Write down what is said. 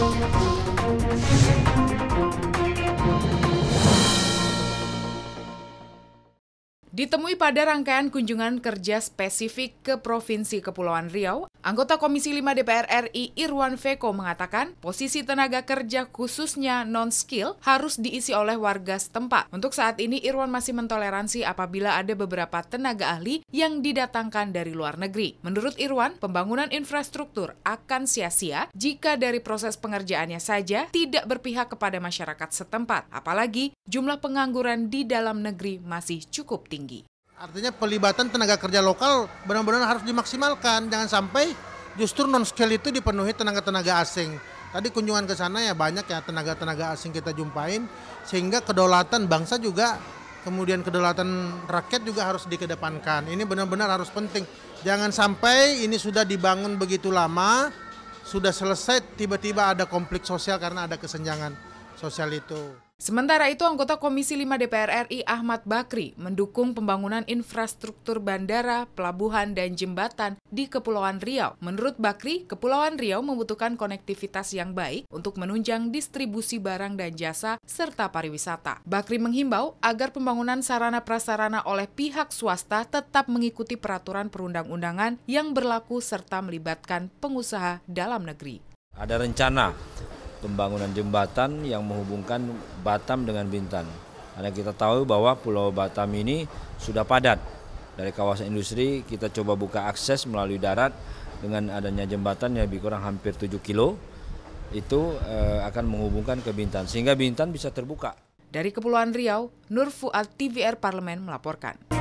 Música Ditemui pada rangkaian kunjungan kerja spesifik ke Provinsi Kepulauan Riau, anggota Komisi 5 DPR RI Irwan Veko mengatakan posisi tenaga kerja khususnya non-skill harus diisi oleh warga setempat. Untuk saat ini Irwan masih mentoleransi apabila ada beberapa tenaga ahli yang didatangkan dari luar negeri. Menurut Irwan, pembangunan infrastruktur akan sia-sia jika dari proses pengerjaannya saja tidak berpihak kepada masyarakat setempat. Apalagi jumlah pengangguran di dalam negeri masih cukup tinggi tinggi. Artinya pelibatan tenaga kerja lokal benar-benar harus dimaksimalkan. Jangan sampai justru non-skill itu dipenuhi tenaga-tenaga asing. Tadi kunjungan ke sana ya banyak ya tenaga-tenaga asing kita jumpain. Sehingga kedaulatan bangsa juga kemudian kedaulatan rakyat juga harus dikedepankan. Ini benar-benar harus penting. Jangan sampai ini sudah dibangun begitu lama, sudah selesai tiba-tiba ada konflik sosial karena ada kesenjangan sosial itu. Sementara itu, anggota Komisi 5 DPR RI Ahmad Bakri mendukung pembangunan infrastruktur bandara, pelabuhan, dan jembatan di Kepulauan Riau. Menurut Bakri, Kepulauan Riau membutuhkan konektivitas yang baik untuk menunjang distribusi barang dan jasa serta pariwisata. Bakri menghimbau agar pembangunan sarana-prasarana oleh pihak swasta tetap mengikuti peraturan perundang-undangan yang berlaku serta melibatkan pengusaha dalam negeri. Ada rencana pembangunan jembatan yang menghubungkan Batam dengan Bintan. Karena kita tahu bahwa Pulau Batam ini sudah padat. Dari kawasan industri kita coba buka akses melalui darat dengan adanya jembatan yang lebih kurang hampir 7 kilo itu eh, akan menghubungkan ke Bintan sehingga Bintan bisa terbuka. Dari Kepulauan Riau, Nur Fuad TVR Parlemen melaporkan.